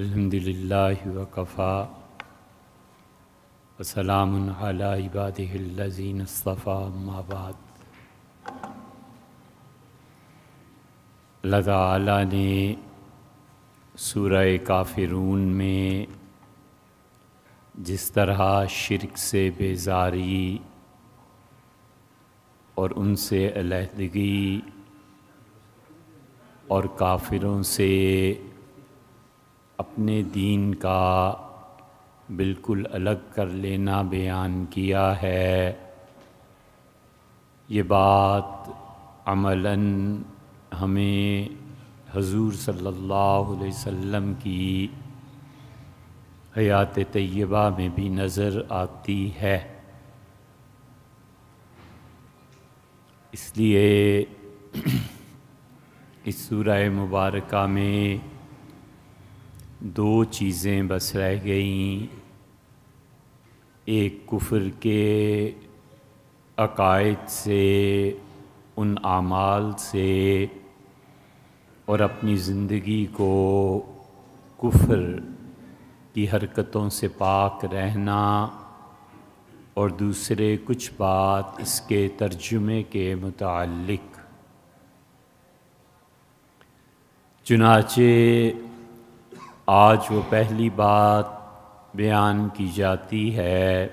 अल्हम्दुलिल्लाह वकफ़ा वसलाम इबादिल्लज़ीन अस्तफ़ा माबाद अल्लाह ताला ने सूरह काफिरून में जिस तरह शिरक से बेजारी और उनसे अलहदगी और काफिरों से अपने दीन का बिल्कुल अलग कर लेना बयान किया है ये बात अमलन हमें हजूर सल्लल्लाहु अलैहि वसल्लम की हयात तय्यबा में भी नज़र आती है इसलिए इस सूरह मुबारका में दो चीज़ें बस रह गईं एक कुफर के अकायद से उन आमाल से और अपनी ज़िंदगी को कुफर की हरकतों से पाक रहना और दूसरे कुछ बात इसके तर्जुमे के मुतालिक चुनाचे आज वो पहली बात बयान की जाती है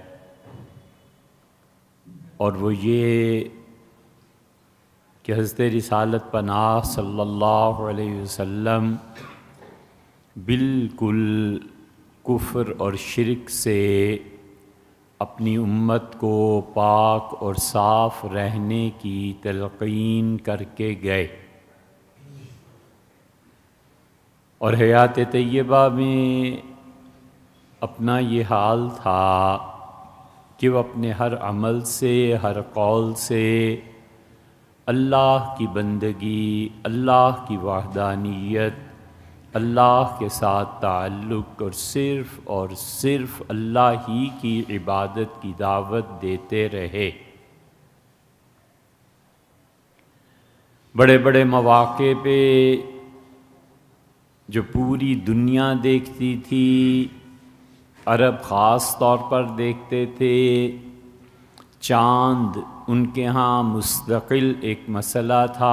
और वो ये कि हजरत रिसालत पनाह सल्लल्लाहु अलैहि वसल्लम बिल्कुल कुफ्र और शिरक से अपनी उम्मत को पाक और साफ़ रहने की तलकीन करके गए और हयात तय्यबा में अपना ये हाल था कि वह अपने हर अमल से हर कौल से अल्लाह की बंदगी अल्लाह की वाहदानियत अल्लाह के साथ ताल्लुक़ और सिर्फ़ और सिर्फ़ अल्लाह ही की इबादत की दावत देते रहे बड़े बड़े मौाक़े पे जो पूरी दुनिया देखती थी अरब ख़ास तौर पर देखते थे चांद उनके यहाँ मुस्तकिल एक मसला था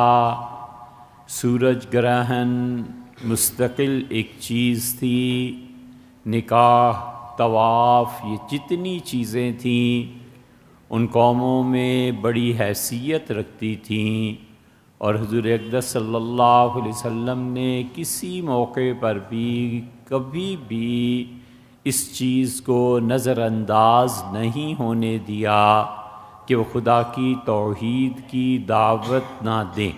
सूरज ग्रहण मुस्तकिल एक चीज़ थी निकाह तवाफ़ ये जितनी चीज़ें थीं उन कौमों में बड़ी हैसियत रखती थीं और हजूर अकदस सल्ला वम ने किसी मौके पर भी कभी भी इस चीज़ को नज़रअंदाज नहीं होने दिया कि वो खुदा की तोहद की दावत ना दें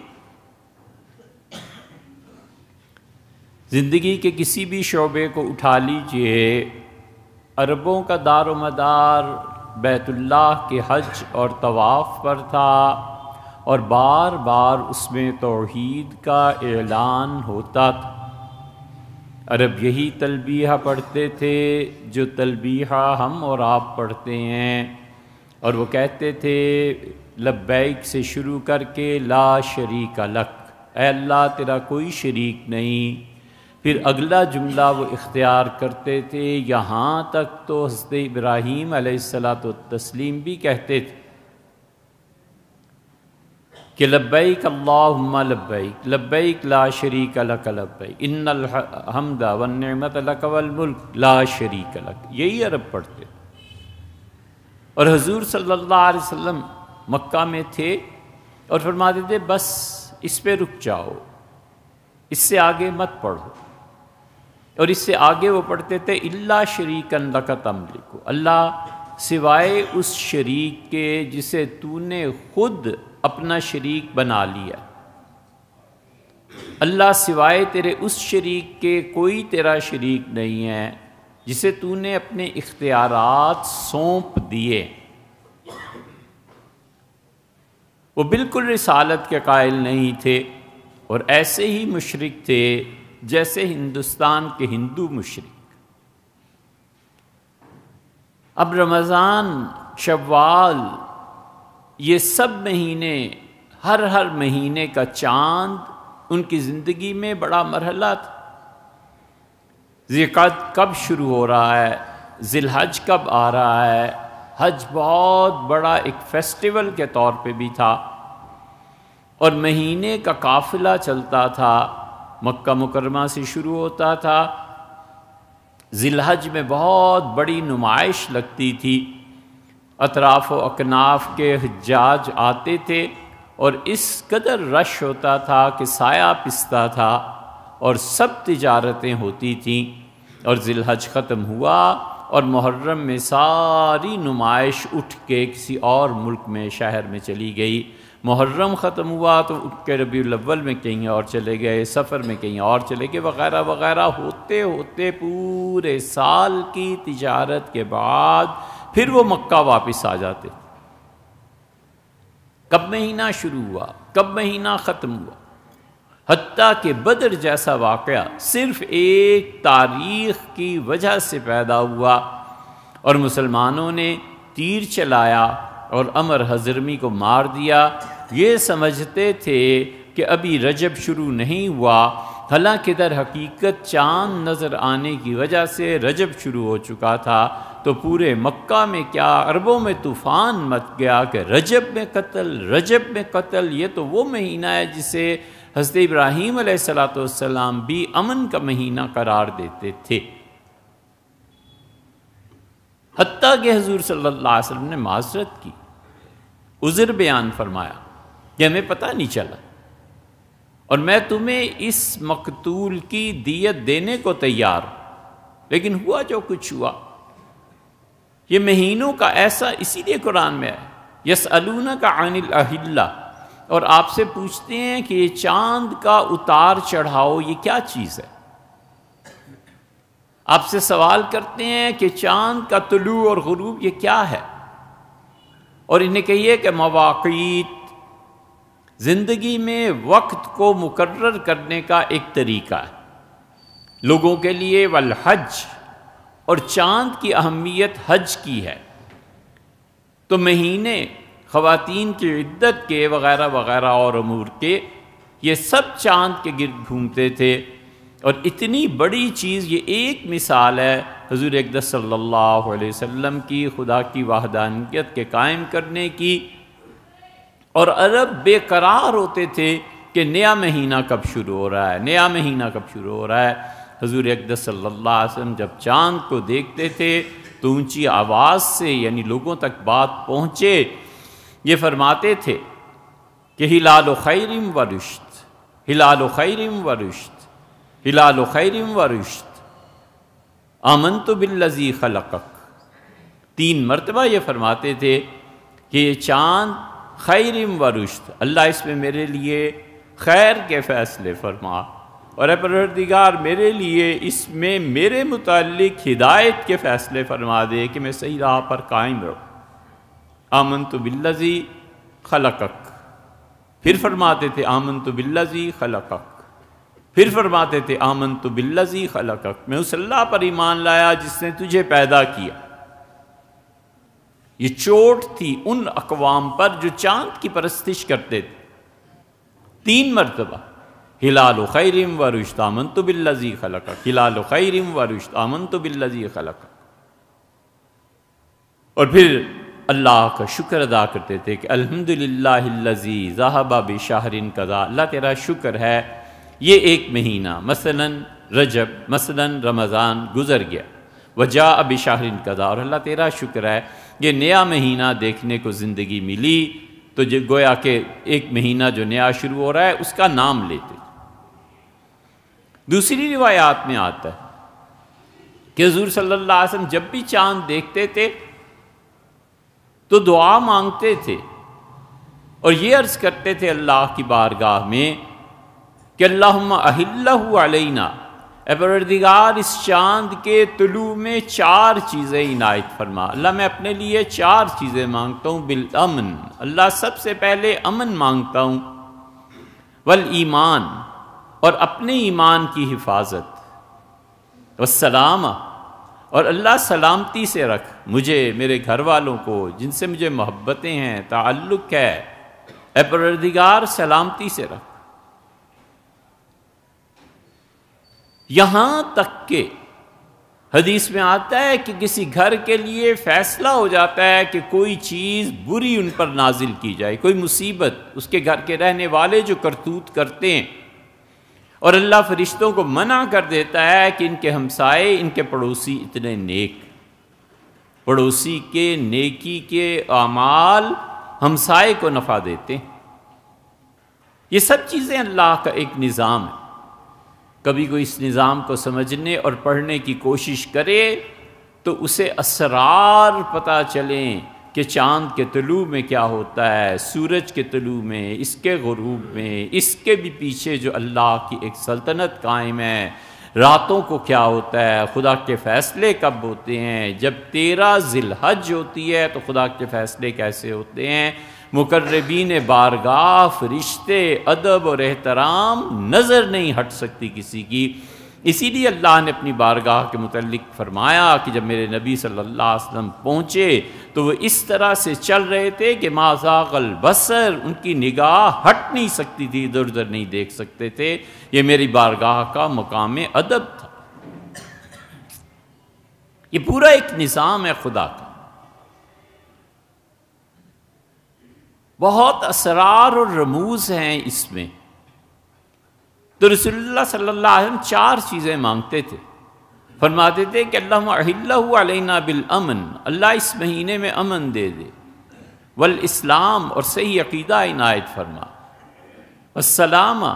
ज़िंदगी के किसी भी शोबे को उठा लीजिए अरबों का मदार बैतुल्ला के हज और तवाफ़ पर था और बार बार उसमें तोहद का एलान होता था अरब यही तलबीहा पढ़ते थे जो तलबीहा हम और आप पढ़ते हैं और वो कहते थे लब्बैक से शुरू करके ला शरीक लक अल्लाह तेरा कोई शरीक नहीं फिर अगला जुमला वो इख्तियार करते थे यहाँ तक तो हजरत इब्राहीम सलात तस्लीम भी कहते थे कि लब्बई कल्ला लब्बई लब्बई ला शरीक अलक लब्बई इन हमदा वन नेमत मुल्क ला शरीक अलक यही अरब पढ़ते और हजूर सल्ला वसम मक्का में थे और फरमाते थे बस इस पर रुक जाओ इससे आगे मत पढ़ो और इससे आगे वो पढ़ते थे इल्ला शरीक लकत अमलिको अल्लाह सिवाय उस शरीक के जिसे तूने खुद अपना शरीक बना लिया अल्लाह सिवाय तेरे उस शरीक के कोई तेरा शरीक नहीं है जिसे तूने अपने इख्तियार सौंप दिए वो बिल्कुल रिसालत के कायल नहीं थे और ऐसे ही मुशरक थे जैसे हिंदुस्तान के हिंदू मुशरक अब रमज़ान शवाल ये सब महीने हर हर महीने का चांद उनकी ज़िंदगी में बड़ा मरहला था ज़िकात कब शुरू हो रहा है ज़िलहज कब आ रहा है हज बहुत बड़ा एक फेस्टिवल के तौर पे भी था और महीने का काफिला चलता था मक्का मुकरमा से शुरू होता था ज़िलहज में बहुत बड़ी नुमाइश लगती थी अतराफ़ अकनाफ के हजाज आते थे और इस कदर रश होता था कि साया पिसता था और सब तजारतें होती थीं और जिलहज ख़त्म हुआ और मुहर्रम में सारी नुमाइश उठ के किसी और मुल्क में शहर में चली गई मुहर्रम ख़त्म हुआ तो उठ के रबी अव्वल में कहीं और चले गए सफ़र में कहीं और चले गए वगैरह वगैरह होते होते पूरे साल की तजारत के बाद फिर वो मक्का वापस आ जाते कब महीना शुरू हुआ कब महीना ख़त्म हुआ हती के बदर जैसा वाक़ सिर्फ एक तारीख की वजह से पैदा हुआ और मुसलमानों ने तीर चलाया और अमर हजरमी को मार दिया ये समझते थे कि अभी रजब शुरू नहीं हुआ हालांकि दर हकीकत चांद नज़र आने की वजह से रजब शुरू हो चुका था तो पूरे मक्का में क्या अरबों में तूफ़ान मत गया कि रजब में कत्ल रजब में कत्ल ये तो वो महीना है जिसे हज़रत इब्राहीम सलाम भी अमन का महीना करार देते थे हती के हजूर सल्ला ने माजरत की उज़र बयान फरमाया कि हमें पता नहीं चला और मैं तुम्हें इस मकतूल की दियत देने को तैयार लेकिन हुआ जो कुछ हुआ ये महीनों का ऐसा इसीलिए कुरान में है यस अलूना का अनिल अहिल्ला और आपसे पूछते हैं कि ये चांद का उतार चढ़ाओ ये क्या चीज़ है आपसे सवाल करते हैं कि चांद का तुलू और गुरूब ये क्या है और इन्हें कहिए कि मवाक़ीत ज़िंदगी में वक्त को मुकर्र करने का एक तरीका है लोगों के लिए वल हज और चांद की अहमियत हज की है तो महीने ख़वातीन की इद्दत के वगैरह वगैरह और अमूर के ये सब चांद के गिरद घूमते थे और इतनी बड़ी चीज़ ये एक मिसाल है हजूर अकदस सल्लल्लाहु अलैहि वसल्लम की खुदा की वाहदानियत के कायम करने की और अरब बेकरार होते थे कि नया महीना कब शुरू हो रहा है नया महीना कब शुरू हो रहा है हजूर अकदस जब चांद को देखते थे तो ऊँची आवाज़ से यानी लोगों तक बात पहुँचे ये फरमाते थे कि हिलाल खैरम व रुश्त हिलाल खैरम व रुश्त हिलाल खैरम व रुश्त आमन तो बिल्लजी खलकक तीन मरतबा ये फरमाते थे कि ये चांद खैरम व रुश्त अल्लाह इसमें मेरे लिए खैर के फ़ैसले फरमा और परवरदिगार मेरे लिए इसमें मेरे मुतलक हिदायत के फ़ैसले फरमा दे कि मैं सही राह पर कायम रहूँ आमन तो बिल्लजी खलकक फिर फरमाते थे आमन तो बिल्लजी खलकक फिर फरमाते थे आमन तो बिल्लजी खलकक मैं उस अल्लाह पर ईमान लाया जिसने तुझे पैदा किया ये चोट थी उन अकवाम पर जो चांद की परस्तिश करते थे तीन मरतबा हिलाल खैरम व रुश्तामन तो बिल्लजी खलक हिलाल खैरम व रुश्तामन तो बिल्लजी खलक और फिर अल्लाह का शुक्र अदा करते थे कि अलहमदिल्लाजी जहाबा शाहरिन कदा अल्लाह तेरा शुक्र है ये एक महीना मसलन रजब मसलन रमज़ान गुज़र गया वजा अब शाहरिन कदा और अल्लाह तेरा शुक्र है ये नया महीना देखने को ज़िंदगी मिली तो जो गोया के एक महीना जो नया शुरू हो रहा है उसका नाम लेते दूसरी रिवायात में आता है कि हजूर सल्ला वसम जब भी चांद देखते थे तो दुआ मांगते थे और ये अर्ज़ करते थे अल्लाह की बारगाह में कि अल्लाह अहिल्लाना एबरदिगार इस चांद के तुलू में चार चीज़ें इनायत फरमा अल्लाह मैं अपने लिए चार चीज़ें मांगता हूँ बिल अमन अल्लाह सबसे पहले अमन मांगता हूँ वल ईमान और अपने ईमान की हिफाजत वसलाम और अल्लाह सलामती से रख मुझे मेरे घर वालों को जिनसे मुझे मोहब्बतें हैं ताल्लुक़ है एपरदिगार सलामती से रख यहाँ तक के हदीस में आता है कि किसी घर के लिए फैसला हो जाता है कि कोई चीज़ बुरी उन पर नाजिल की जाए कोई मुसीबत उसके घर के रहने वाले जो करतूत करते हैं और अल्लाह फरिश्तों को मना कर देता है कि इनके हमसाए इनके पड़ोसी इतने नेक पड़ोसी के नेकी के अमाल हमसाए को नफ़ा देते हैं ये सब चीज़ें अल्लाह का एक निज़ाम है कभी कोई इस निज़ाम को समझने और पढ़ने की कोशिश करे तो उसे असरार पता चलें कि चांद के तलू में क्या होता है सूरज के तलू में इसके गरूब में इसके भी पीछे जो अल्लाह की एक सल्तनत कायम है रातों को क्या होता है खुदा के फ़ैसले कब होते हैं जब तेरह जिलहज होती है तो खुदा के फ़ैसले कैसे होते हैं मुकर्रबीन बारगाह रिश्ते अदब और एहतराम नज़र नहीं हट सकती किसी की इसीलिए अल्लाह ने अपनी बारगाह के मतलब फरमाया कि जब मेरे नबी सल्लल्लाहु अलैहि वसल्लम पहुँचे तो वो इस तरह से चल रहे थे कि माजाकल बसर उनकी निगाह हट नहीं सकती थी इधर उधर नहीं देख सकते थे ये मेरी बारगाह का मकाम अदब था ये पूरा एक निज़ाम है खुदा का बहुत असरार और रमूज हैं इसमें तो रसोल्ला सल्ला चार चीज़ें मांगते थे फरमाते थे कि अल्लाहना बिल अमन अल्लाह इस महीने में अमन दे दे वल इस्लाम और सही अकीदा इनायत फरमा वसलामा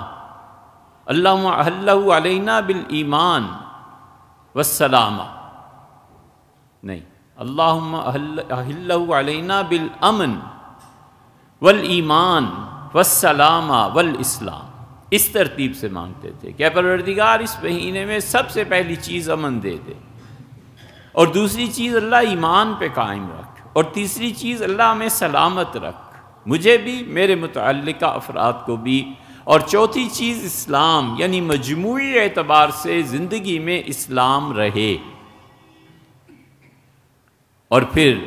अल्लाहना बिल ईमान वसलामा नहीं अल्लाहना बिल अमन वल ईमान वसलामा वल इस्लाम इस तरतीब से मांगते थे क्या परवरदिगार इस महीने में सबसे पहली चीज़ अमन दे दे और दूसरी चीज़ अल्लाह ईमान पे कायम रख और तीसरी चीज़ अल्लाह में सलामत रख मुझे भी मेरे मुतल अफराद को भी और चौथी चीज़ इस्लाम यानी मजमू एतबार से ज़िंदगी में इस्लाम रहे और फिर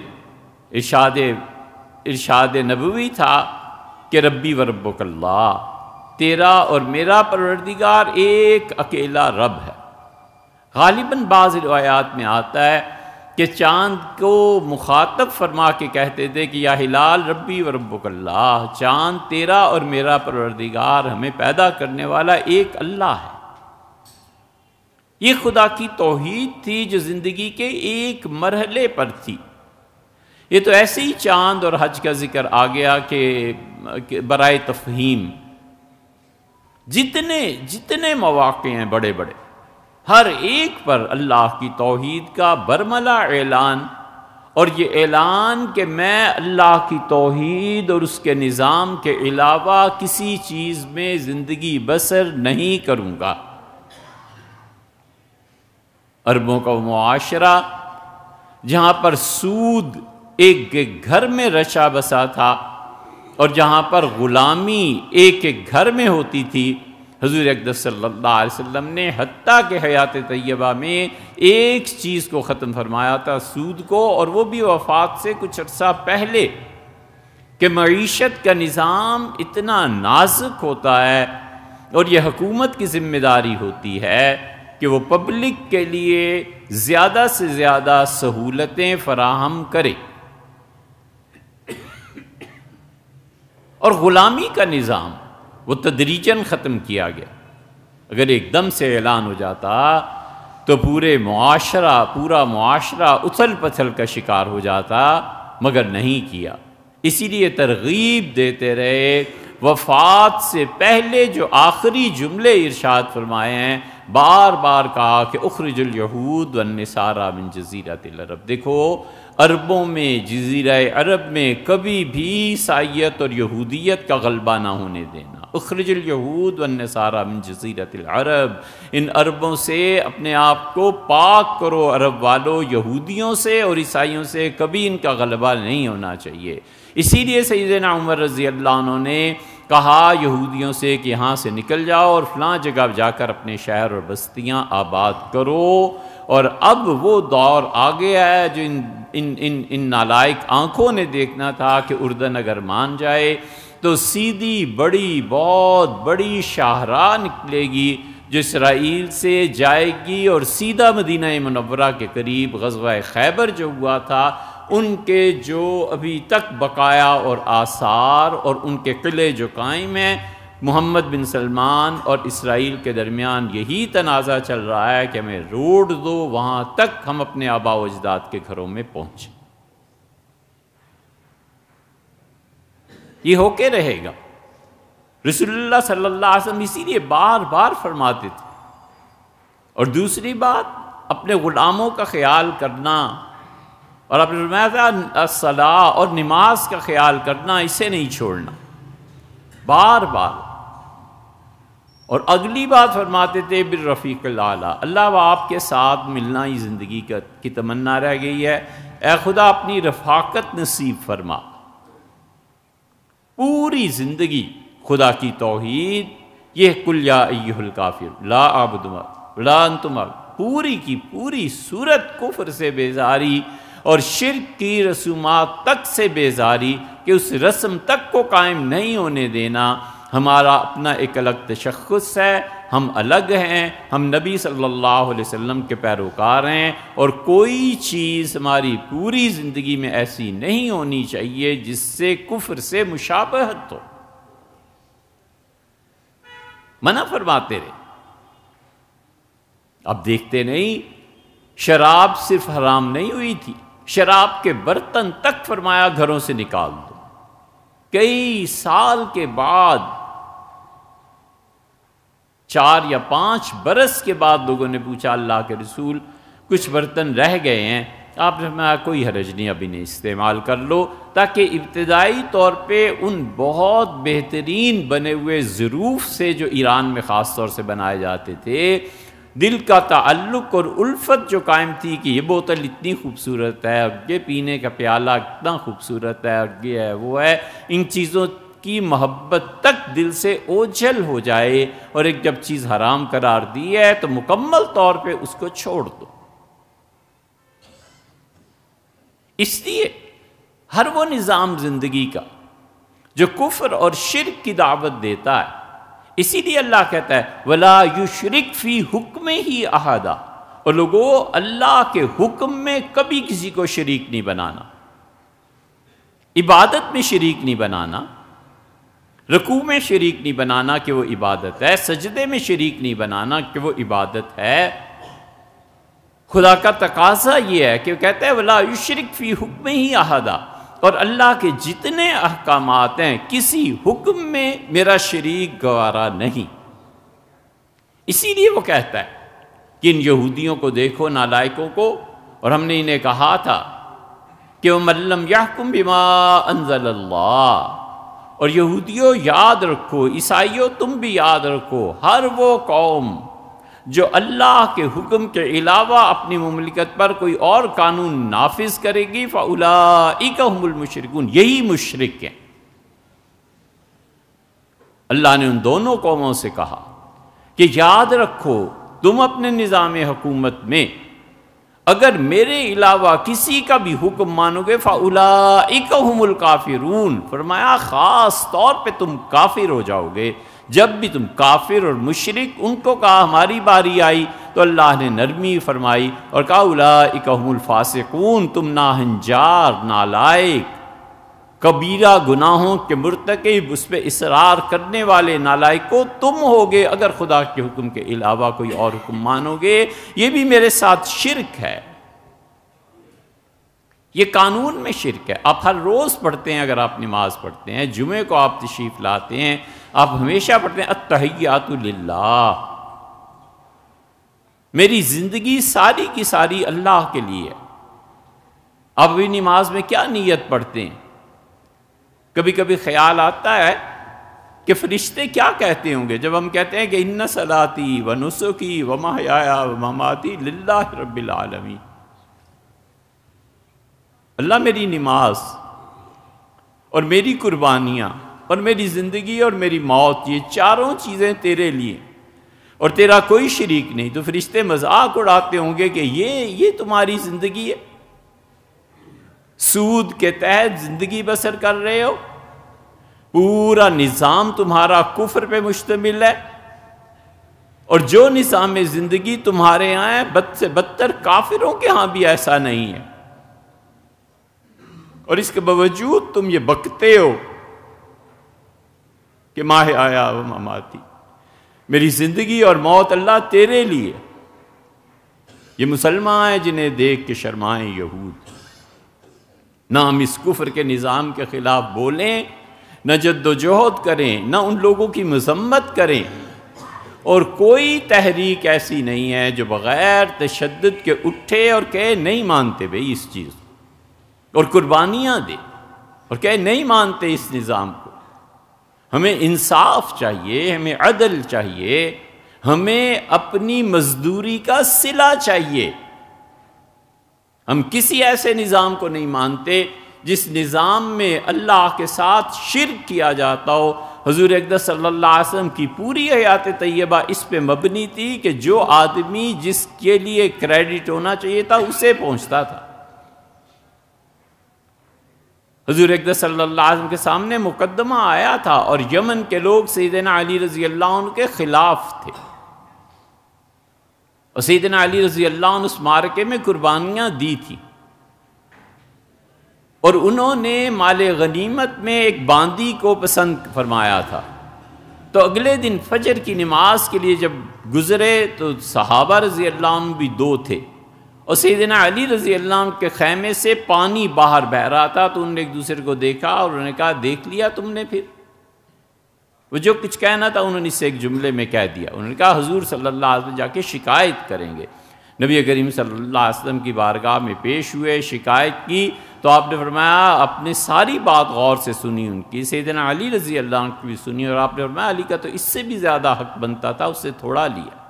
इर्शाद इर्शाद नबवी था कि रब्बी व रब्बक तेरा और मेरा परवरदिगार एक अकेला रब है गालिबा बाज़ रवायात में आता है कि चांद को मुखातब फरमा के कहते थे कि या हिलाल रब्बी व रब्बुकल्ला चांद तेरा और मेरा परवरदिगार हमें पैदा करने वाला एक अल्लाह है ये खुदा की तोहद थी जो ज़िंदगी के एक मरहले पर थी ये तो ऐसे ही चांद और हज का जिक्र आ गया कि बरए तफहीम जितने जितने मौाक़े हैं बड़े बड़े हर एक पर अल्लाह की तोहद का बरमला ऐलान और ये ऐलान कि मैं अल्लाह की तोहद और उसके निज़ाम के अलावा किसी चीज़ में ज़िंदगी बसर नहीं करूँगा अरबों का मुआरा जहाँ पर सूद एक घर में रचा बसा था और जहाँ पर ग़ुलामी एक एक घर में होती थी हजूर अकदर सल्लल्लाहु अलैहि वसल्लम ने हती के हयात तयबा में एक चीज़ को ख़त्म फरमाया था सूद को और वो भी वफात से कुछ अर्सा पहले कि मीशत का निज़ाम इतना नाजुक होता है और यह हकूमत की जिम्मेदारी होती है कि वो पब्लिक के लिए ज़्यादा से ज़्यादा सहूलतें फराहम करे और ग़ुलामी का निज़ाम वो तदरीजन ख़त्म किया गया अगर एकदम से ऐलान हो जाता तो पूरे मुआशरा पूरा मुआशरा उछल पछल का शिकार हो जाता मगर नहीं किया इसीलिए तरगीब देते रहे वफात से पहले जो आखिरी जुमले इरशाद फरमाए हैं बार बार कहा कि उखरजुलयहूद वनसारा बिन जजीरा तिलरब देखो अरबों में जजीरा अरब में कभी भी ईसाइत और यहूदियत का गलबा ना होने देना उखरजुल यहूद वन सारा मिन जजीरत अरब इन अरबों से अपने आप को पाक करो अरब वालों यहूदियों से और ईसाइयों से कभी इनका गलबा नहीं होना चाहिए इसीलिए सईद उमर रज़ी अल्लाह ने कहा यहूदियों से कि यहाँ से निकल जाओ और फ़लाँ जगह जाकर अपने शहर और बस्तियाँ आबाद करो और अब वो दौर आ गया है जो इन इन इन इन नालायक आँखों ने देखना था कि उर्दन अगर मान जाए तो सीधी बड़ी बहुत बड़ी शाहरा निकलेगी जो इसराइल से जाएगी और सीधा मदीना मनवरा के करीब गजवा खैबर जो हुआ था उनके जो अभी तक बकाया और आसार और उनके किले जो कायम हैं मोहम्मद बिन सलमान और इसराइल के दरमियान यही तनाज़ा चल रहा है कि हमें रोड दो वहाँ तक हम अपने आबा अजदाद के घरों में पहुँचें ये होके रहेगा रसुल्ला सल्लल्लाहु इसीलिए बार बार फरमाते थे और दूसरी बात अपने ग़ुलामों का ख्याल करना और अपने सलाह और नमाज का ख्याल करना इसे नहीं छोड़ना बार बार और अगली बात फरमाते थे बिल रफ़ीक लाला अल्लाह व आपके साथ मिलना ही ज़िंदगी का की तमन्ना रह गई है ए खुदा अपनी रफाकत नसीब फरमा पूरी ज़िंदगी खुदा की तोहद यह कुल्लाहुल काफिर ला आबुदमर लान तुमर पूरी की पूरी सूरत कुफर से बेजारी और शिरक की रसूमा तक से बेजारी कि उस रस्म तक को कायम नहीं होने देना हमारा अपना एक अलग तशखस है हम अलग हैं हम नबी सल्लल्लाहु अलैहि वसल्लम के पैरोकार हैं और कोई चीज़ हमारी पूरी ज़िंदगी में ऐसी नहीं होनी चाहिए जिससे कुफर से मुशाबहत हो मना फरमाते रहे अब देखते नहीं शराब सिर्फ हराम नहीं हुई थी शराब के बर्तन तक फरमाया घरों से निकाल दो कई साल के बाद चार या पाँच बरस के बाद लोगों ने पूछा अल्लाह के रसूल कुछ बर्तन रह गए हैं आपने कोई हरज नहीं अभी नहीं इस्तेमाल कर लो ताकि इब्तदाई तौर पे उन बहुत बेहतरीन बने हुए ज़रूफ से जो ईरान में ख़ास तौर से बनाए जाते थे दिल का ताल्लुक और उल्फत जो कायम थी कि ये बोतल इतनी खूबसूरत है और ये पीने का प्याला इतना खूबसूरत है और ये है वो है इन चीज़ों की मोहब्बत तक दिल से ओझल हो जाए और एक जब चीज़ हराम करार दी है तो मुकम्मल तौर पे उसको छोड़ दो इसलिए हर वो निज़ाम ज़िंदगी का जो कुफर और शिरक की दावत देता है इसीलिए अल्लाह कहता है वला यू शरिक फ़ी हुक्म ही अहादा और लोगों अल्लाह के हुक्म में कभी किसी को शरीक नहीं बनाना इबादत में शरीक नहीं बनाना रकू में शरीक नहीं बनाना कि वो इबादत है सजदे में शरीक नहीं बनाना कि वो इबादत है खुदा का तकाजा ये है कि वो कहते हैं वला युशरक फ़ी हुक्म ही अहदा और अल्लाह के जितने अहकाम हैं किसी हुक्म में मेरा शरीक गवारा नहीं इसीलिए वो कहता है कि इन यहूदियों को देखो नालायकों को और हमने इन्हें कहा था कि वो मल्लम याकुम बिमा अनजल्ला और यहूदियों याद रखो ईसाइयों तुम भी याद रखो हर वो कौम जो अल्लाह के हुक्म के अलावा अपनी ममलिकत पर कोई और कानून नाफिज करेगी फ़लामशरकन यही मुशरक है अल्लाह ने उन दोनों कौमों से कहा कि याद रखो तुम अपने निज़ाम हुकूमत में अगर मेरे अलावा किसी का भी हुक्म मानोगे फ़ाउलाइकहुमुल काफिर फरमाया ख़ास तौर पे तुम काफिर हो जाओगे जब भी तुम काफिर और मुशरक उनको कहा हमारी बारी आई तो अल्लाह ने नरमी फरमाई और कहा उलाइकहुमुल फासकून तुम ना हंजार लायक कबीरा गुनाहों के मरतकब उस पर इसरार करने वाले नालायक को तुम होगे अगर खुदा के हुक्म के अलावा कोई और हुक्म मानोगे ये भी मेरे साथ शिरक है ये कानून में शिरक है आप हर रोज़ पढ़ते हैं अगर आप नमाज पढ़ते हैं जुमे को आप तशीफ लाते हैं आप हमेशा पढ़ते हैं अतहयातुल्ला मेरी ज़िंदगी सारी की सारी अल्लाह के लिए है अब भी नमाज में क्या नीयत पढ़ते हैं कभी कभी ख्याल आता है कि फरिश्ते क्या कहते होंगे जब हम कहते हैं कि इन्न सलाती व नुसुकी व महया व ममाती लाला रबालमी अल्लाह मेरी नमाज और मेरी कुर्बानियाँ और मेरी ज़िंदगी और मेरी मौत ये चारों चीज़ें तेरे लिए और तेरा कोई शरीक नहीं तो फरिश्ते मजाक उड़ाते होंगे कि ये ये तुम्हारी ज़िंदगी है सूद के तहत ज़िंदगी बसर कर रहे हो पूरा निज़ाम तुम्हारा कुफर पे मुश्तमिल है और जो निज़ाम ज़िंदगी तुम्हारे यहां है बद से बदतर काफिरों के यहां भी ऐसा नहीं है और इसके बावजूद तुम ये बकते हो कि माह आया वो ममाती मेरी ज़िंदगी और मौत अल्लाह तेरे लिए ये मुसलमान हैं जिन्हें देख के शर्माएं यहूद ना हम इस कुफर के निज़ाम के ख़िलाफ़ बोलें न जद्दोजहद करें ना उन लोगों की मजम्मत करें और कोई तहरीक ऐसी नहीं है जो बग़ैर तशद के उठे और कहे नहीं मानते भाई इस चीज़ को और कुर्बानियाँ दे और कहे नहीं मानते इस निज़ाम को हमें इंसाफ चाहिए हमें अदल चाहिए हमें अपनी मजदूरी का सिला चाहिए हम किसी ऐसे निज़ाम को नहीं मानते जिस निज़ाम में अल्लाह के साथ शिर किया जाता हो हजूर अकदर सल्लल्लाहु अलैहि वसल्लम की पूरी हयात तय्यबा इस पे मबनी थी कि जो आदमी जिसके लिए क्रेडिट होना चाहिए था उसे पहुंचता था हजूर अकदर सल्लल्लाहु के सामने मुकदमा आया था और यमन के लोग सैदना अली रज़ी अल्लाह के ख़िलाफ़ थे और सैदन अली रजी अल्लाह उस मार्के में कुर्बानियाँ दी थी और उन्होंने माल गनीमत में एक बांदी को पसंद फरमाया था तो अगले दिन फजर की नमाज के लिए जब गुज़रे तो सहाबा रजी अल्लाह भी दो थे और सैदना अली रजी अल्लाह के खैमे से पानी बाहर बह रहा था तो उन्होंने एक दूसरे को देखा और उन्होंने कहा देख लिया तुमने फिर वो जो कुछ कहना था उन्होंने इससे एक जुमले में कह दिया उन्होंने कहा हजूर सल्ला जाके शिकायत करेंगे नबी करीम सल्ला वसम की बारगाह में पेश हुए शिकायत की तो आपने फरमाया अपने सारी बात गौर से सुनी उनकी सैदना अली रजी अल्लाह की भी सुनी और आपने फरमाया अली का तो इससे भी ज़्यादा हक बनता था उससे थोड़ा लिया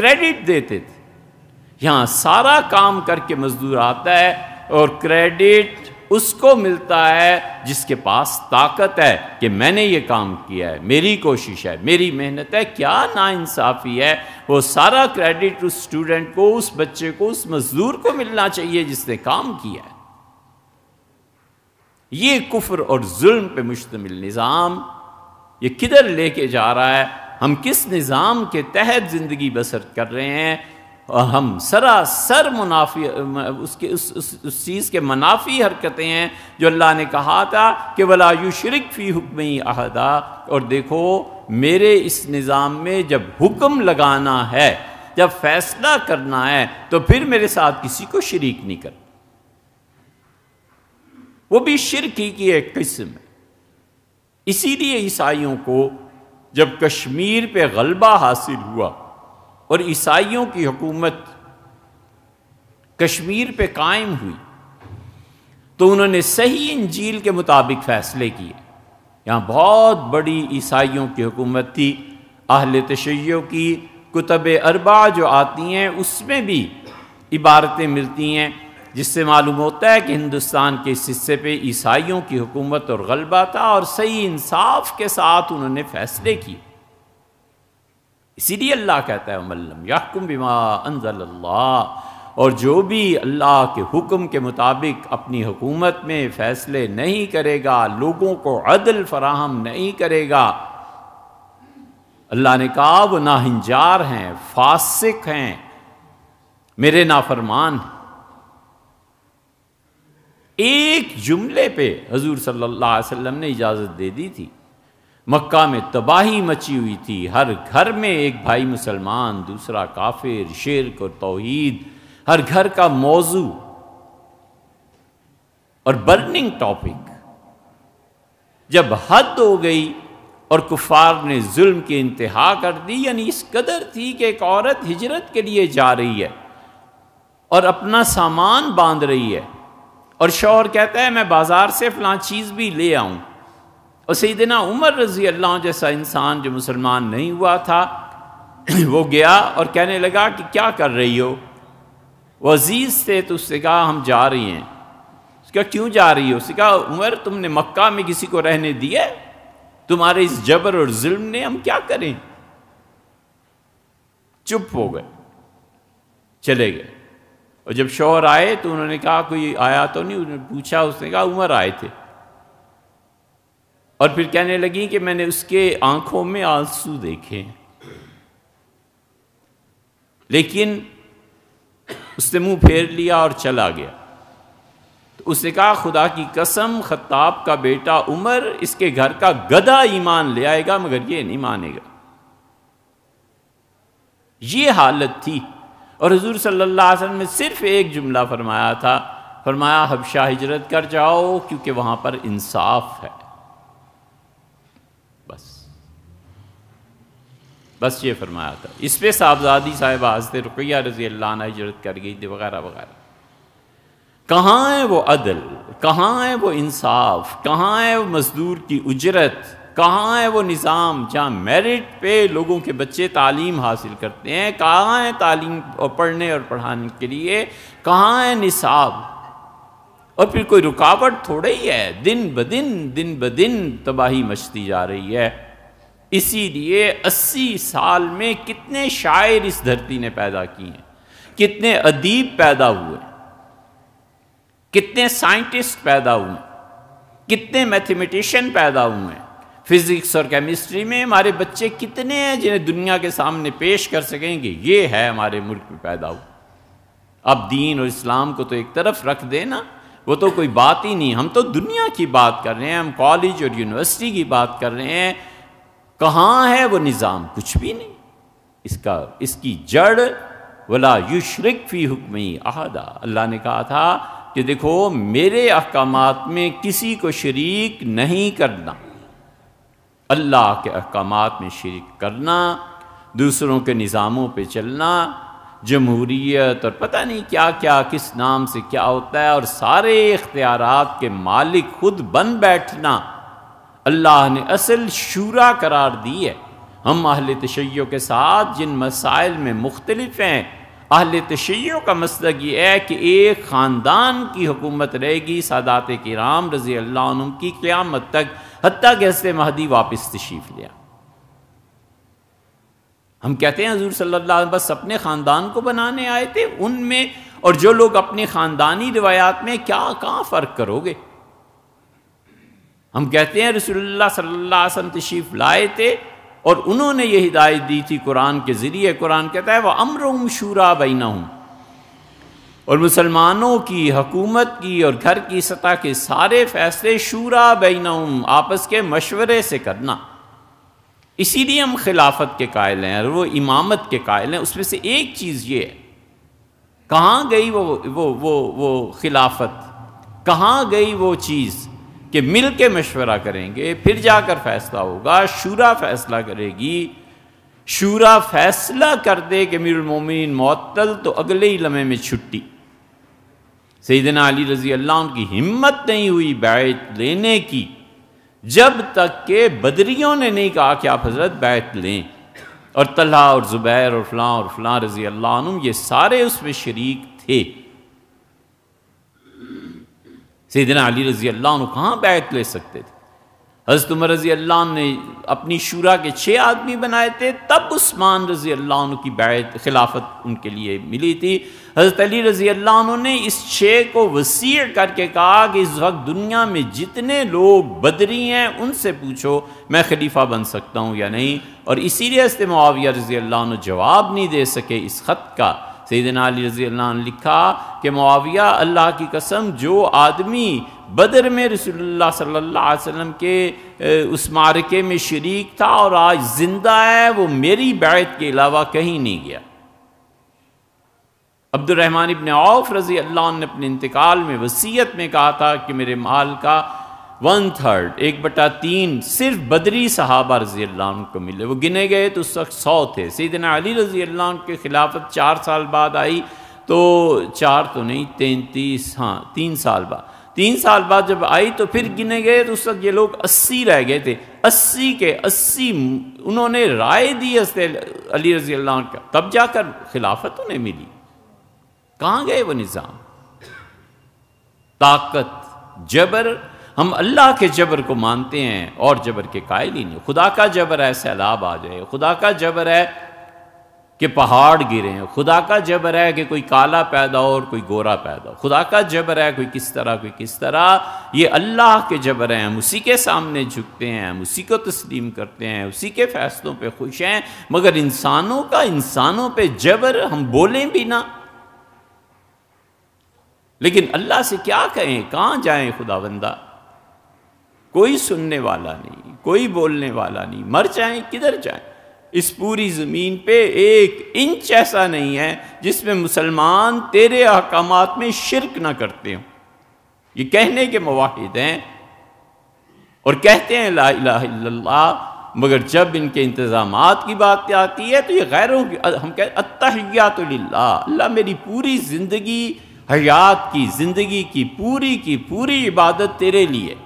क्रेडिट देते थे यहाँ सारा काम करके मजदूर आता है और क्रेडिट उसको मिलता है जिसके पास ताकत है कि मैंने ये काम किया है मेरी कोशिश है मेरी मेहनत है क्या नाइंसाफ़ी है वो सारा क्रेडिट उस स्टूडेंट को उस बच्चे को उस मज़दूर को मिलना चाहिए जिसने काम किया है ये कुफर और जुल्म पे मुश्तमिल निज़ाम ये किधर लेके जा रहा है हम किस निज़ाम के तहत ज़िंदगी बसर कर रहे हैं और हम सरासर मुनाफी उसके उस उस, उस चीज़ के मुनाफी हरकतें हैं जो अल्लाह ने कहा था कि वला शरिक फ़ी हुक्म अहदा और देखो मेरे इस निज़ाम में जब हुक्म लगाना है जब फैसला करना है तो फिर मेरे साथ किसी को शरीक नहीं कर वो भी शिरकी की एक किस्म है इसीलिए ईसाइयों को जब कश्मीर पे गलबा हासिल हुआ और ईसाइयों की हुकूमत कश्मीर पे कायम हुई तो उन्होंने सही इंजील के मुताबिक फ़ैसले किए यहाँ बहुत बड़ी ईसाइयों की हुकूमत थी अहल तशैयों की कुतब अरबा जो आती हैं उसमें भी इबारतें मिलती हैं जिससे मालूम होता है कि हिंदुस्तान के इस हिस्से पर ईसाइयों की हुकूमत और गलबा था और सही इंसाफ के साथ उन्होंने फ़ैसले किए इसीलिए अल्लाह कहता है मल्लम याकुम बिमा अनजल्लाह और जो भी अल्लाह के हुक्म के मुताबिक अपनी हुकूमत में फ़ैसले नहीं करेगा लोगों को अदल फराहम नहीं करेगा अल्लाह ने कहा वो नाहिंजार हैं फासिक हैं मेरे नाफरमान एक जुमले पे हजूर सल्लल्लाहु अलैहि वसल्लम ने इजाज़त दे दी थी मक्का में तबाही मची हुई थी हर घर में एक भाई मुसलमान दूसरा काफिर शिरक और तोहीद हर घर का मौजू और बर्निंग टॉपिक जब हद हो गई और कुफार ने जुल्म की इंतहा कर दी यानी इस कदर थी कि एक औरत हिजरत के लिए जा रही है और अपना सामान बांध रही है और शोहर कहता है मैं बाज़ार से फला चीज़ भी ले आऊं और सईदना उमर रज़ी अल्लाह जैसा इंसान जो मुसलमान नहीं हुआ था वो गया और कहने लगा कि क्या कर रही हो वो अजीज़ थे तो उससे कहा हम जा रही हैं उसका क्यों जा रही हो उसने कहा उमर तुमने मक्का में किसी को रहने दिया तुम्हारे इस जबर और जुल्म ने हम क्या करें चुप हो गए चले गए और जब शोहर आए तो उन्होंने कहा कोई आया तो नहीं उन्होंने पूछा उसने कहा उमर आए थे और फिर कहने लगी कि मैंने उसके आंखों में आंसू देखे लेकिन उसने मुंह फेर लिया और चला गया तो उसने कहा खुदा की कसम खत्ताब का बेटा उमर इसके घर का गधा ईमान ले आएगा मगर ये नहीं मानेगा ये हालत थी और हजूर सल्ला ने सिर्फ एक जुमला फरमाया था फरमाया हबशा हिजरत कर जाओ क्योंकि वहां पर इंसाफ है बस ये फरमाया था इस पर साहबजादी साहेब हजत रुकैया रजी अल्लाह हजरत कर गई थी वगैरह वगैरह कहाँ है वो अदल कहाँ है वो इंसाफ कहाँ है वो मजदूर की उजरत कहाँ है वो निज़ाम जहाँ मेरिट पे लोगों के बच्चे तालीम हासिल करते हैं कहाँ है तालीम पढ़ने और पढ़ाने के लिए कहाँ है निसाब और फिर कोई रुकावट थोड़ी ही है दिन ब दिन दिन ब दिन तबाही मचती जा रही है इसीलिए अस्सी साल में कितने शायर इस धरती ने पैदा किए हैं कितने अदीब पैदा हुए कितने साइंटिस्ट पैदा हुए कितने मैथमेटिशियन पैदा हुए हैं फिज़िक्स और केमिस्ट्री में हमारे बच्चे कितने हैं जिन्हें दुनिया के सामने पेश कर सकेंगे ये है हमारे मुल्क में पैदा हुआ अब दीन और इस्लाम को तो एक तरफ रख देना वो तो कोई बात ही नहीं हम तो दुनिया की बात कर रहे हैं हम कॉलेज और यूनिवर्सिटी की बात कर रहे हैं कहाँ है वो निज़ाम कुछ भी नहीं इसका इसकी जड़ वला युशरक फी हुक्म अहदा अल्लाह ने कहा था कि देखो मेरे अहकाम में किसी को शरीक नहीं करना अल्लाह के अहकाम में शरीक करना दूसरों के निज़ामों पे चलना जमहूरीत और पता नहीं क्या क्या किस नाम से क्या होता है और सारे इख्तियार के मालिक खुद बन बैठना अल्लाह ने असल शूरा करार दी है हम अहल तशैय के साथ जिन मसाइल में मुख्तलिफ हैं अहल तशैयों का मसला ये है कि एक ख़ानदान की हुकूमत रहेगी सादात राम रज़ी अल्लाह की क़्यामत तक हती के महदी वापस तशीफ लिया हम कहते हैं हजूर सल्ला बस अपने ख़ानदान को बनाने आए थे उनमें और जो लोग अपने ख़ानदानी रवायात में क्या कहाँ फ़र्क करोगे हम कहते हैं रसोल्ला सल्लासम तशीफ लाए थे और उन्होंने ये हिदायत दी थी कुरान के ज़रिए कुरान कहता है वह अमर शूरा बना हूँ और मुसलमानों की हकूमत की और घर की सतह के सारे फैसले शूरा बैन आपस के मशवरे से करना इसीलिए हम खिलाफत के कायल हैं और वो इमामत के कायल हैं उसमें से एक चीज़ ये है कहाँ गई वो वो वो वो खिलाफत कहाँ गई वो चीज़ कि मिल के मशवरा करेंगे फिर जाकर फैसला होगा शूरा फैसला करेगी शूरा फैसला कर दे कि मीरमिन मअतल तो अगले ही लम्हे में छुट्टी सईदना अली रजी अल्लाह उनकी हिम्मत नहीं हुई बैत लेने की जब तक के बदरियों ने नहीं कहा कि आप हजरत बैत लें और तल्हा और ज़ुबैर और फलां और फलां रजी अल्लाह ये सारे उसमें शरीक थे सैदना अली रजी अल्लाह कहाँ बैत ले सकते थे हजरत उमर रजी अल्लाह ने अपनी शुरा के छः आदमी बनाए थे तब उस्मान रजी अल्लाह की बैत खिलाफत उनके लिए मिली थी हजरत अली रजी अल्लाह ने इस छः को वसी करके कहा कि इस वक्त दुनिया में जितने लोग बदरी हैं उनसे पूछो मैं खलीफा बन सकता हूँ या नहीं और इसीलिए हजरत मुआविया रजी अल्लाह जवाब नहीं दे सके इस ख़त का सईदन अली रजी ने लिखा कि मुआविया अल्लाह की कसम जो आदमी बदर में रसोल्ला सल्ला वसम के उस मारके में शरीक था और आज ज़िंदा है वो मेरी बैत के अलावा कहीं नहीं गया अब्दुलरहमान इबन औफ रज़ी अल्लाह ने अपने इंतकाल में वसीयत में कहा था कि मेरे माल का वन थर्ड एक बटा तीन सिर्फ बदरी सहाबा रजी अल्लाह को मिले वो गिने गए तो उस वक्त सौ थे सैदना अली रजी अल्लाह के खिलाफत चार साल बाद आई तो चार तो नहीं तैंतीस हाँ तीन साल बाद तीन साल बाद जब आई तो फिर गिने गए तो उस वक्त ये लोग अस्सी रह गए थे अस्सी के अस्सी उन्होंने राय दी हस्ते अली रजी अल्लाह का तब जाकर खिलाफत उन्हें मिली कहाँ गए वो निज़ाम ताकत जबर हम अल्लाह के जबर को मानते हैं और जबर के कायल ही नहीं खुदा का जबर है सैलाब आ जाए खुदा का जबर है कि पहाड़ गिरे हैं खुदा का जबर है कि कोई काला पैदा हो और कोई गोरा पैदा हो खुदा का जबर है कोई किस तरह कोई किस तरह ये अल्लाह के जबर हैं हम उसी के सामने झुकते हैं हम उसी को तस्लीम करते हैं उसी के फैसलों पे खुश हैं मगर इंसानों का इंसानों पे जबर हम बोलें भी ना लेकिन अल्लाह से क्या कहें कहाँ जाएं बंदा कोई सुनने वाला नहीं कोई बोलने वाला नहीं मर जाए किधर जाए इस पूरी ज़मीन पे एक इंच ऐसा नहीं है जिसमें मुसलमान तेरे अहकाम में शिरक ना करते हो ये कहने के मवाहिद हैं और कहते हैं ला इला मगर जब इनके इंतज़ाम की बात आती है तो ये गैरों की हम कह अतहयात अल्लाह मेरी पूरी ज़िंदगी हयात की ज़िंदगी की पूरी की पूरी इबादत तेरे लिए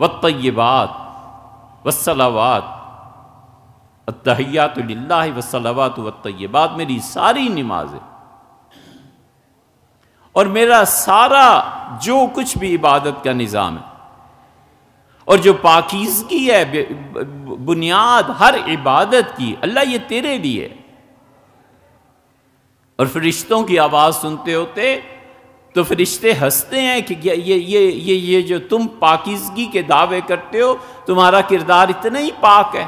वतयबात वसलावात अतहैयात वसलावात वतयबात मेरी सारी नमाजें और मेरा सारा जो कुछ भी इबादत का निज़ाम है और जो पाकिजगी है बुनियाद हर इबादत की अल्लाह ये तेरे लिए और फरिश्तों की आवाज़ सुनते होते तो फरिश्ते हंसते हैं कि ये ये ये ये जो तुम पाकिजगी के दावे करते हो तुम्हारा किरदार इतना ही पाक है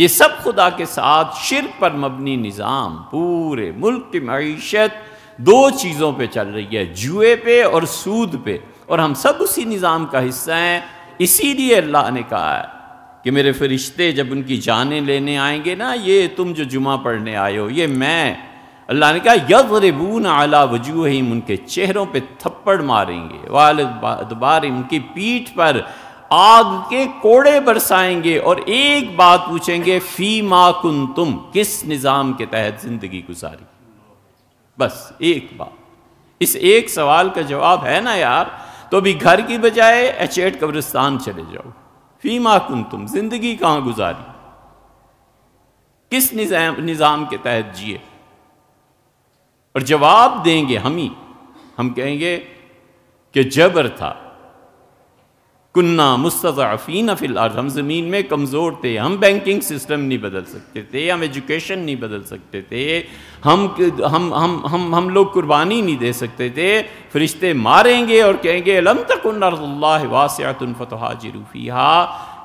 ये सब खुदा के साथ शिर पर मबनी निज़ाम पूरे मुल्क की मीशत दो चीज़ों पे चल रही है जुए पे और सूद पे और हम सब उसी निज़ाम का हिस्सा हैं इसीलिए अल्लाह ने कहा है कि मेरे फरिश्ते जब उनकी जानें लेने आएंगे ना ये तुम जो जुमा पढ़ने आए हो ये मैं अल्लाह ने कहा यजरबून आला वजूह उनके चेहरों पे थप्पड़ मारेंगे वाल दोबार उनकी पीठ पर आग के कोड़े बरसाएंगे और एक बात पूछेंगे फी मा कुन तुम किस निज़ाम के तहत ज़िंदगी गुजारी बस एक बात इस एक सवाल का जवाब है ना यार तो भी घर की बजाय एचेट कब्रिस्तान चले जाओ फी मा कुन तुम जिंदगी कहां गुजारी किस निज़ाम निज़ाम के तहत जिए और जवाब देंगे हम ही हम कहेंगे कि जबर था कुन्ना मुस्तफ़ीन फिल अर्ज हम ज़मीन में कमज़ोर थे हम बैंकिंग सिस्टम नहीं बदल सकते थे हम एजुकेशन नहीं बदल सकते थे हम हम हम हम हम लोग कुर्बानी नहीं दे सकते थे फरिश्ते मारेंगे और कहेंगे लम तकुन्ना वासतफ़तहा जरूफ़ी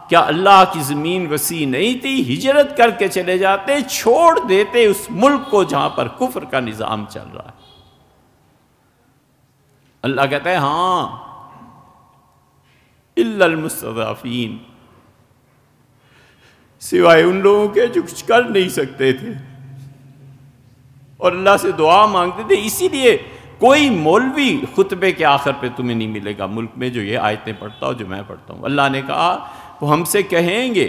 क्या अल्लाह की ज़मीन वसी नहीं थी हिजरत करके चले जाते छोड़ देते उस मुल्क को जहाँ पर कुफर का निज़ाम चल रहा है अल्लाह कहता है हाँ मुस्तफ़ीन सिवाय उन लोगों के जो कुछ कर नहीं सकते थे और अल्लाह से दुआ मांगते थे इसीलिए कोई मौलवी खुतबे के आखिर पे तुम्हें नहीं मिलेगा मुल्क में जो ये आयतें पढ़ता हो जो मैं पढ़ता हूँ अल्लाह ने कहा वो हमसे कहेंगे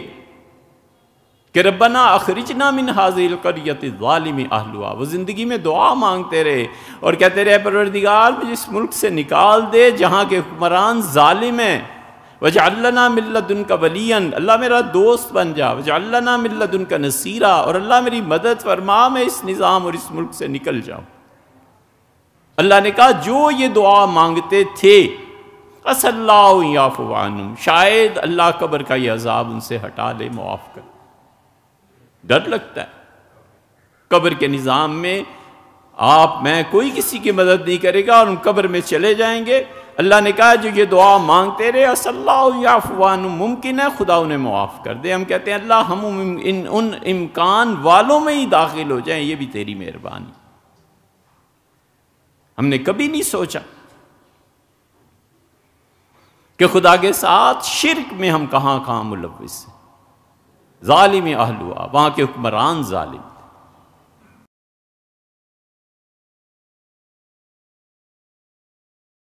कि रबना अखरिजना मिन हाजिल करियत वालिमी आहलुआ वो ज़िंदगी में दुआ मांगते रहे और कहते रहे परवरदिगार मुझे इस मुल्क से निकाल दे जहाँ के हुक्मरान ालिम हैं वजाना मिल्लतन का वलियन अल्लाह मेरा दोस्त बन जा वजाना मिल्लतन का नसीरा और अल्लाह मेरी मदद फरमा मैं इस निज़ाम और इस मुल्क से निकल जाऊँ अल्लाह ने कहा जो ये दुआ मांगते थे असल्लाफ़ानम शायद अल्लाह कबर का यह अजाब उनसे हटा ले मुआफ़ कर डर लगता है कबर के निज़ाम में आप मैं कोई किसी की मदद नहीं करेगा और उन कबर में चले जाएंगे अल्लाह ने कहा जो ये दुआ मांगते रहे असल्लाफ़ान मुमकिन है खुदा उन्हें मुआफ़ कर दे हम कहते हैं अल्लाह हम इन उन इम्कान वालों में ही दाखिल हो जाए ये भी तेरी मेहरबानी हमने कभी नहीं सोचा कि खुदा के साथ शिरक में हम कहाँ कहाँ मुलविस हैं ालिम अहलुआ वहाँ के हुक्मरान ालिम